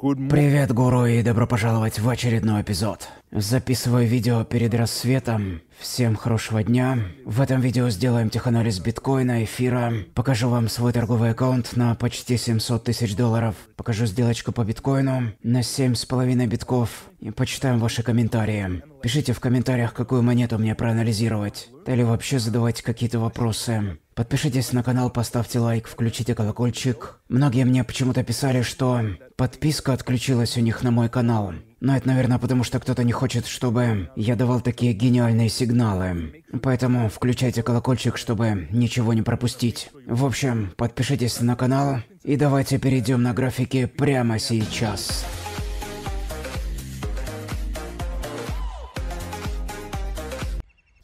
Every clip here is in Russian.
Привет, гуру, и добро пожаловать в очередной эпизод. Записываю видео перед рассветом. Всем хорошего дня. В этом видео сделаем теханализ биткоина, эфира. Покажу вам свой торговый аккаунт на почти 700 тысяч долларов. Покажу сделочку по биткоину на 7,5 битков. И почитаем ваши комментарии. Пишите в комментариях, какую монету мне проанализировать. Или вообще задавайте какие-то вопросы. Подпишитесь на канал, поставьте лайк, включите колокольчик. Многие мне почему-то писали, что подписка отключилась у них на мой канал. Но это, наверное, потому что кто-то не хочет, чтобы я давал такие гениальные сигналы. Поэтому включайте колокольчик, чтобы ничего не пропустить. В общем, подпишитесь на канал и давайте перейдем на графики прямо сейчас.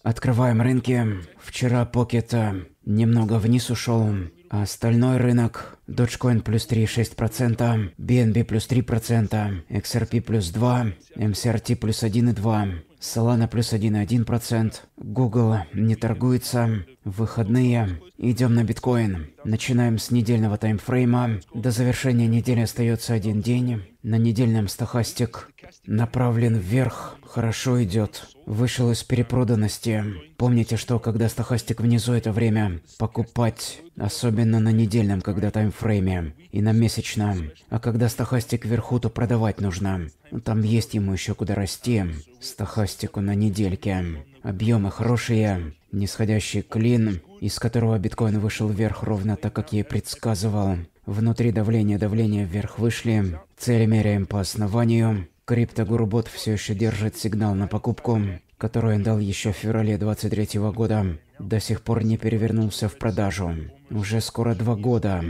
Открываем рынки. Вчера покета немного вниз ушел. А остальной рынок Dogecoin плюс 3,6%, BNB плюс 3%, XRP плюс 2, MCRT плюс 1,2, Solana плюс 1,1%, Google не торгуется, выходные. Идем на биткоин. Начинаем с недельного таймфрейма. До завершения недели остается один день. На недельном стохастик направлен вверх. Хорошо идет. Вышел из перепроданности. Помните, что когда стохастик внизу, это время покупать. Особенно на недельном, когда таймфрейме. И на месячном. А когда стохастик вверху, то продавать нужно. Там есть ему еще куда расти. Стохастику на недельке объемы, хорошие нисходящий клин, из которого биткоин вышел вверх ровно так, как я и предсказывал. Внутри давления давления вверх вышли, цели меряем по основанию. Криптогурубот все еще держит сигнал на покупку, который он дал еще в феврале 23 -го года. До сих пор не перевернулся в продажу. Уже скоро два года,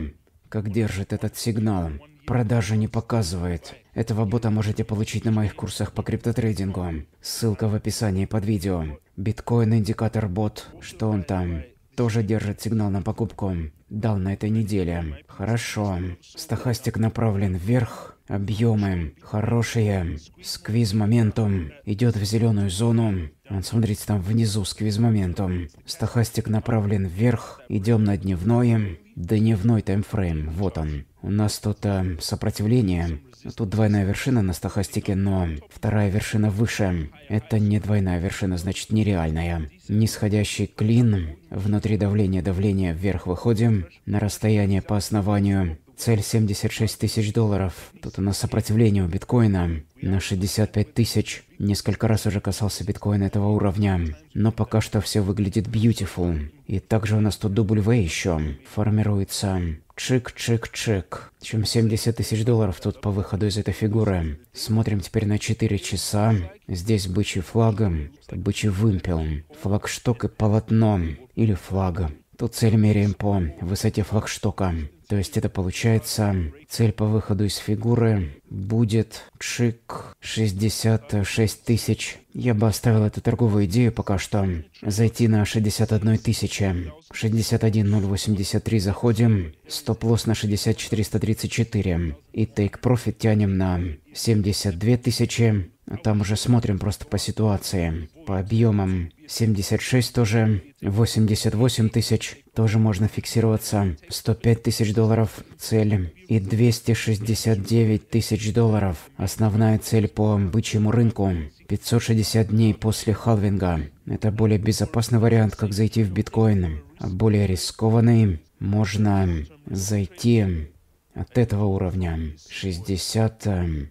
как держит этот сигнал. Продажу не показывает. Этого бота можете получить на моих курсах по криптотрейдингу. Ссылка в описании под видео. Биткоин индикатор бот. Что он там? Тоже держит сигнал на покупку. Дал на этой неделе. Хорошо. Стахастик направлен вверх. Объемы хорошие. Сквиз моментум идет в зеленую зону. Он смотрите там внизу сквиз моментум. Стахастик направлен вверх. Идем на дневное. Дневной таймфрейм. Вот он. У нас тут э, сопротивление. Тут двойная вершина на стахастике, но вторая вершина выше. Это не двойная вершина, значит нереальная. Нисходящий клин, внутри давления давление вверх выходим, на расстояние по основанию. Цель 76 тысяч долларов. Тут у нас сопротивление у биткоина на 65 тысяч. Несколько раз уже касался биткоин этого уровня. Но пока что все выглядит beautiful. И также у нас тут W еще формируется. Чик-чик-чик. Чем 70 тысяч долларов тут по выходу из этой фигуры. Смотрим теперь на 4 часа. Здесь бычий флагом, бычий вымпел, флагшток и полотно. Или флага. Тут цель меряем по высоте флагштока. То есть это получается, цель по выходу из фигуры будет чик 66 тысяч. Я бы оставил эту торговую идею пока что. Зайти на 61 тысяча. 61083 заходим. Стоп-лосс на 6434. И тейк-профит тянем на 72 тысячи. Там уже смотрим просто по ситуации, по объемам. 76 тоже, 88 тысяч тоже можно фиксироваться. 105 тысяч долларов цель и 269 тысяч долларов. Основная цель по бычьему рынку. 560 дней после халвинга. Это более безопасный вариант, как зайти в биткоин. А более рискованный можно зайти от этого уровня. 62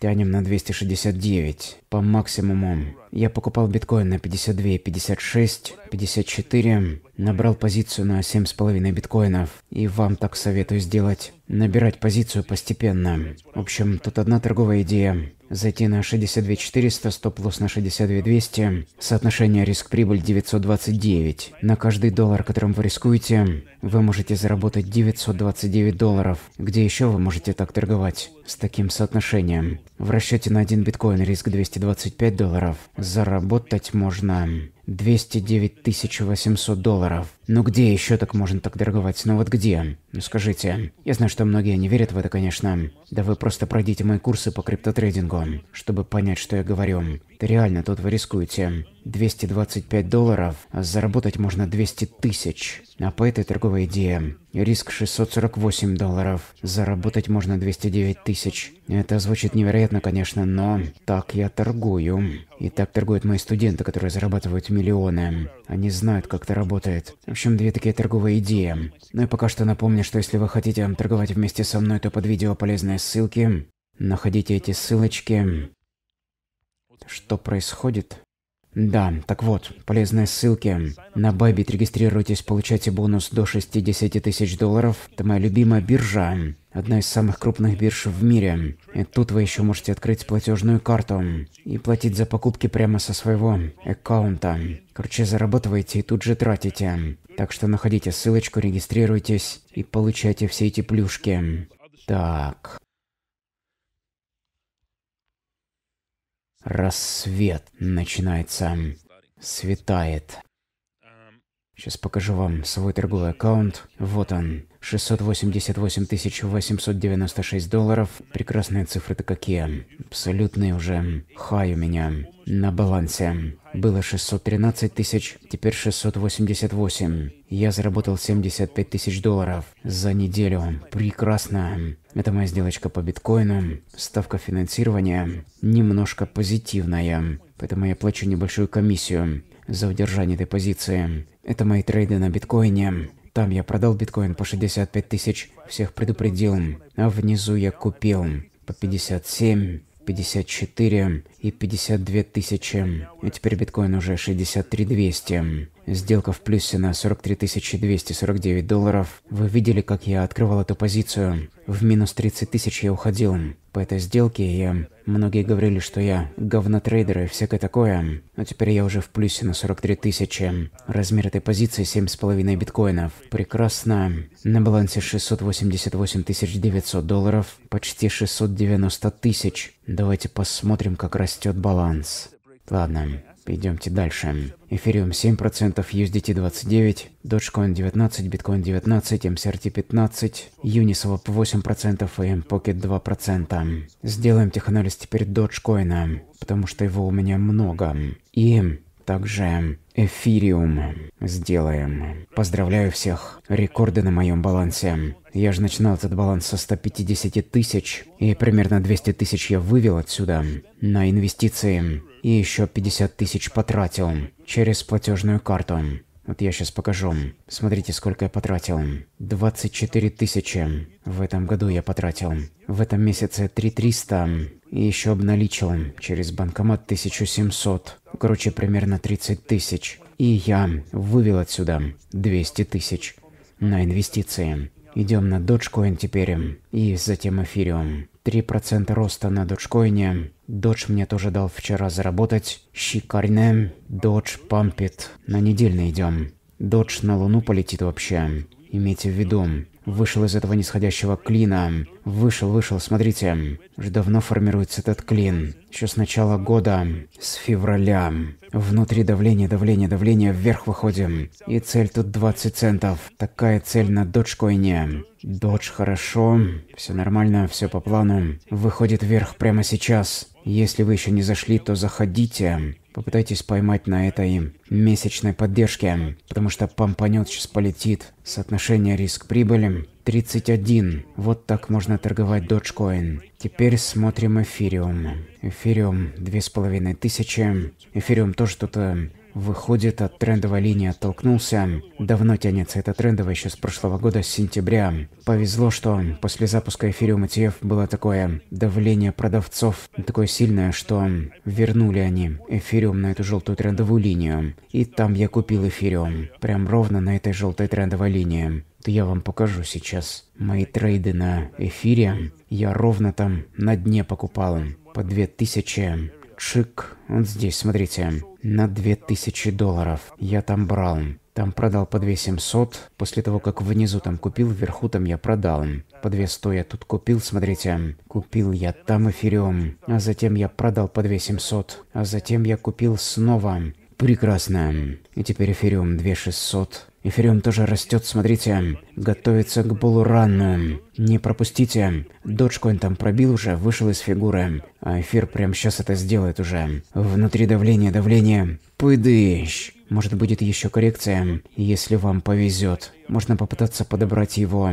Тянем на 269 по максимуму. Я покупал биткоин на 52, 56, 54. Набрал позицию на 7,5 биткоинов. И вам так советую сделать. Набирать позицию постепенно. В общем, тут одна торговая идея. Зайти на 62 400, стоп-лосс на 62 200. Соотношение риск-прибыль 929. На каждый доллар, которым вы рискуете, вы можете заработать 929 долларов. Где еще вы можете так торговать? С таким соотношением. В расчете на один биткоин риск 225 долларов. Заработать можно 209 800 долларов. Ну где еще так можно так торговать? Ну вот где? Ну скажите. Я знаю, что многие не верят в это, конечно. Да вы просто пройдите мои курсы по криптотрейдингу, чтобы понять, что я говорю. Да реально, тут вы рискуете. 225 долларов, а заработать можно 200 тысяч. А по этой торговой идее риск 648 долларов, заработать можно 209 тысяч. Это звучит невероятно, конечно, но так я торгую. И так торгуют мои студенты, которые зарабатывают миллионы. Они знают, как это работает общем, две такие торговые идеи. Ну и пока что напомню, что если вы хотите торговать вместе со мной, то под видео полезные ссылки. Находите эти ссылочки. Что происходит? Да, так вот, полезные ссылки. На Bybit регистрируйтесь, получайте бонус до 60 тысяч долларов. Это моя любимая биржа, одна из самых крупных бирж в мире. И тут вы еще можете открыть платежную карту и платить за покупки прямо со своего аккаунта. Короче, зарабатываете и тут же тратите. Так что находите ссылочку, регистрируйтесь и получайте все эти плюшки. Так. Рассвет начинается. Светает. Сейчас покажу вам свой торговый аккаунт. Вот он. 688 896 долларов. Прекрасные цифры-то какие. Абсолютные уже. Хай у меня на балансе. Было 613 тысяч, теперь 688. Я заработал 75 тысяч долларов за неделю. Прекрасно. Это моя сделочка по биткоину. Ставка финансирования немножко позитивная. Поэтому я плачу небольшую комиссию за удержание этой позиции. Это мои трейды на биткоине. Там я продал биткоин по 65 тысяч, всех предупредил. А внизу я купил по 57, 54 и 52 тысячи. И а теперь биткоин уже 63 200. Сделка в плюсе на 43 249 долларов. Вы видели, как я открывал эту позицию. В минус 30 тысяч я уходил. По этой сделке я... Многие говорили, что я говнотрейдер и всякое такое. Но теперь я уже в плюсе на 43 тысячи. Размер этой позиции 7,5 биткоинов. Прекрасно. На балансе 688 900 долларов. Почти 690 тысяч. Давайте посмотрим, как растет баланс. Ладно, Пойдемте дальше. Эфириум 7%, USDT 29, Dogecoin 19, Bitcoin 19, MCRT 15, Uniswap 8% и MPocket 2%. Сделаем теханализ теперь Dogecoin, потому что его у меня много. И также эфириум сделаем. Поздравляю всех, рекорды на моем балансе. Я же начинал этот баланс со 150 тысяч, и примерно 200 тысяч я вывел отсюда на инвестиции. И еще 50 тысяч потратил через платежную карту. Вот я сейчас покажу. Смотрите, сколько я потратил. 24 тысячи. В этом году я потратил. В этом месяце 3300. И еще обналичил через банкомат 1700. Короче, примерно 30 тысяч. И я вывел отсюда 200 тысяч на инвестиции. Идем на Dogecoin теперь. И затем эфириум. 3% роста на Dogecoin Додж мне тоже дал вчера заработать. Шикарно. Додж пампит. На недельный идем. Додж на Луну полетит вообще. Имейте в виду. Вышел из этого нисходящего клина. Вышел, вышел, смотрите. Уже давно формируется этот клин. Еще с начала года, с февраля. Внутри давление, давление, давление, вверх выходим. И цель тут 20 центов. Такая цель на доджкоине. Додж хорошо, все нормально, все по плану. Выходит вверх прямо сейчас. Если вы еще не зашли, то заходите. Попытайтесь поймать на этой месячной поддержке, потому что помпанет сейчас полетит. Соотношение риск-прибыль 31. Вот так можно торговать Dogecoin. Теперь смотрим эфириум. Эфириум 2500. Эфириум тоже что-то выходит от трендовой линии, оттолкнулся. Давно тянется эта трендовая еще с прошлого года, с сентября. Повезло, что после запуска Ethereum ETF было такое давление продавцов, такое сильное, что вернули они Ethereum на эту желтую трендовую линию. И там я купил Ethereum, прям ровно на этой желтой трендовой линии то я вам покажу сейчас мои трейды на эфире. Я ровно там на дне покупал по 2000. Чик, вот здесь, смотрите, на 2000 долларов. Я там брал. Там продал по 2700, после того, как внизу там купил, вверху там я продал. По 2100 я тут купил, смотрите, купил я там эфириум, а затем я продал по 2700, а затем я купил снова Прекрасно. И теперь эфириум 2600. Эфириум тоже растет, смотрите. Готовится к Болурану. Не пропустите. Доджкоин там пробил уже, вышел из фигуры. А эфир прямо сейчас это сделает уже. Внутри давление, давление. Пыдыщ. Может будет еще коррекция, если вам повезет. Можно попытаться подобрать его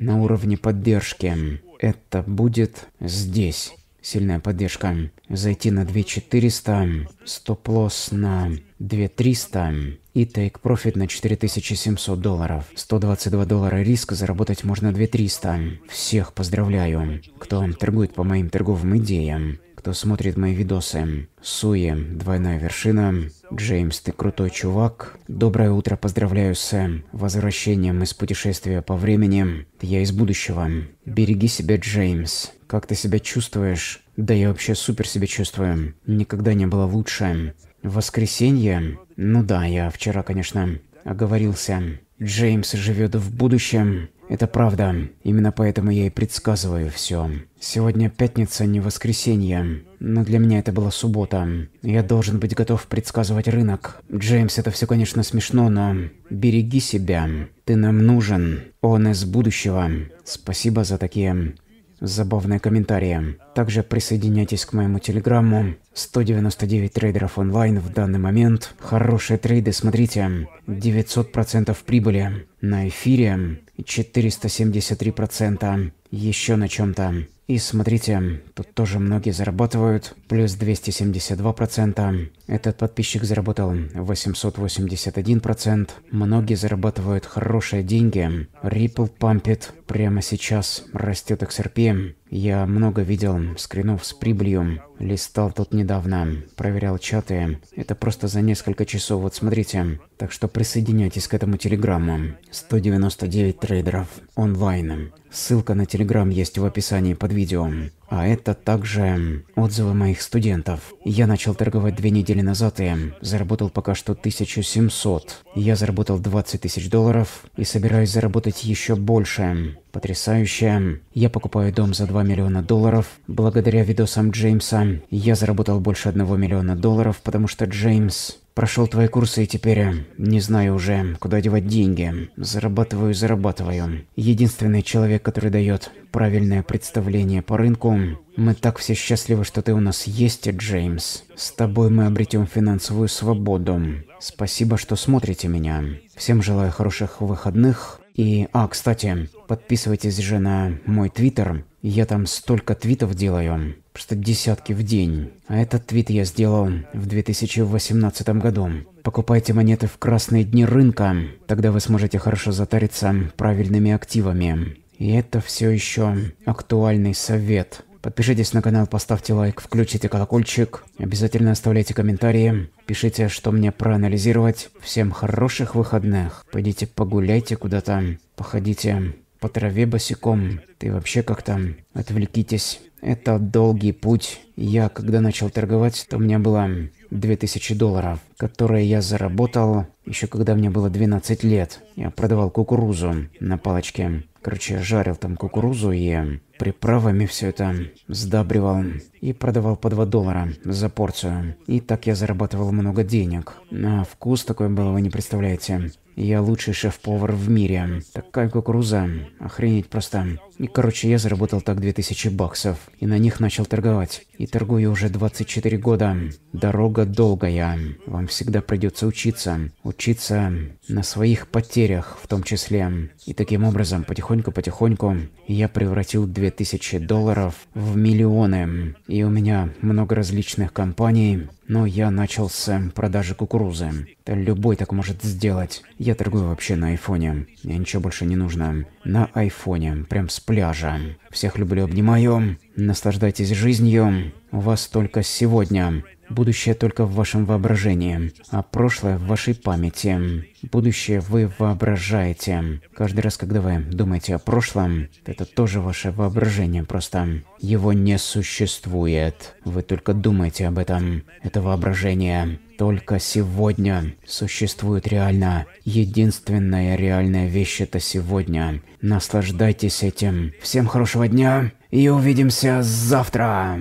на уровне поддержки. Это будет здесь сильная поддержка. Зайти на 2400, стоп-лосс на 2300 и take profit на 4700 долларов. 122 доллара риска, заработать можно 2300. Всех поздравляю, кто торгует по моим торговым идеям кто смотрит мои видосы. Суи, двойная вершина. Джеймс, ты крутой чувак. Доброе утро, поздравляю с э, возвращением из путешествия по времени. Я из будущего. Береги себя, Джеймс. Как ты себя чувствуешь? Да я вообще супер себя чувствую. Никогда не было лучше. Воскресенье? Ну да, я вчера, конечно, оговорился. Джеймс живет в будущем. Это правда. Именно поэтому я и предсказываю все. Сегодня пятница, не воскресенье. Но для меня это была суббота. Я должен быть готов предсказывать рынок. Джеймс, это все, конечно, смешно, но береги себя. Ты нам нужен. Он из будущего. Спасибо за такие Забавные комментарии. Также присоединяйтесь к моему телеграмму. 199 трейдеров онлайн в данный момент. Хорошие трейды, смотрите. 900% прибыли. На эфире 473%. Еще на чем-то. И смотрите, тут тоже многие зарабатывают, плюс 272%. Этот подписчик заработал 881%. Многие зарабатывают хорошие деньги. Ripple пампит прямо сейчас, растет XRP. Я много видел скринов с прибылью, листал тут недавно, проверял чаты. Это просто за несколько часов, вот смотрите. Так что присоединяйтесь к этому телеграмму. 199 трейдеров онлайн. Ссылка на телеграм есть в описании под видео. А это также отзывы моих студентов. Я начал торговать две недели назад и заработал пока что 1700. Я заработал 20 тысяч долларов и собираюсь заработать еще больше. Потрясающе. Я покупаю дом за 2 миллиона долларов. Благодаря видосам Джеймса я заработал больше 1 миллиона долларов, потому что Джеймс Прошел твои курсы и теперь э, не знаю уже, куда девать деньги. Зарабатываю, зарабатываю. Единственный человек, который дает правильное представление по рынку. Мы так все счастливы, что ты у нас есть, Джеймс. С тобой мы обретем финансовую свободу. Спасибо, что смотрите меня. Всем желаю хороших выходных. И, а, кстати, подписывайтесь же на мой твиттер. Я там столько твитов делаю. Что десятки в день. А этот твит я сделал в 2018 году. Покупайте монеты в красные дни рынка, тогда вы сможете хорошо затариться правильными активами. И это все еще актуальный совет. Подпишитесь на канал, поставьте лайк, включите колокольчик. Обязательно оставляйте комментарии. Пишите, что мне проанализировать. Всем хороших выходных. Пойдите погуляйте куда-то. Походите по траве босиком. Ты вообще как там? Отвлекитесь. Это долгий путь. Я, когда начал торговать, то у меня было 2000 долларов, которые я заработал еще когда мне было 12 лет. Я продавал кукурузу на палочке. Короче, я жарил там кукурузу и приправами все это сдабривал. И продавал по 2 доллара за порцию. И так я зарабатывал много денег. А вкус такой был, вы не представляете. Я лучший шеф-повар в мире. Такая кукуруза. Охренеть просто. И, короче, я заработал так 2000 баксов. И на них начал торговать. И торгую уже 24 года. Дорога долгая. Вам всегда придется учиться. Учиться на своих потерях в том числе. И таким образом, потихоньку-потихоньку, я превратил 2000 долларов в миллионы. И у меня много различных компаний, но я начал с эм, продажи кукурузы. Это любой так может сделать. Я торгую вообще на айфоне. Мне ничего больше не нужно на айфоне, прям с пляжа. Всех люблю, обнимаю. Наслаждайтесь жизнью. У вас только сегодня. Будущее только в вашем воображении, а прошлое в вашей памяти. Будущее вы воображаете. Каждый раз, когда вы думаете о прошлом, это тоже ваше воображение, просто его не существует. Вы только думаете об этом. Это воображение. Только сегодня существует реально. Единственная реальная вещь это сегодня. Наслаждайтесь этим. Всем хорошего дня и увидимся завтра.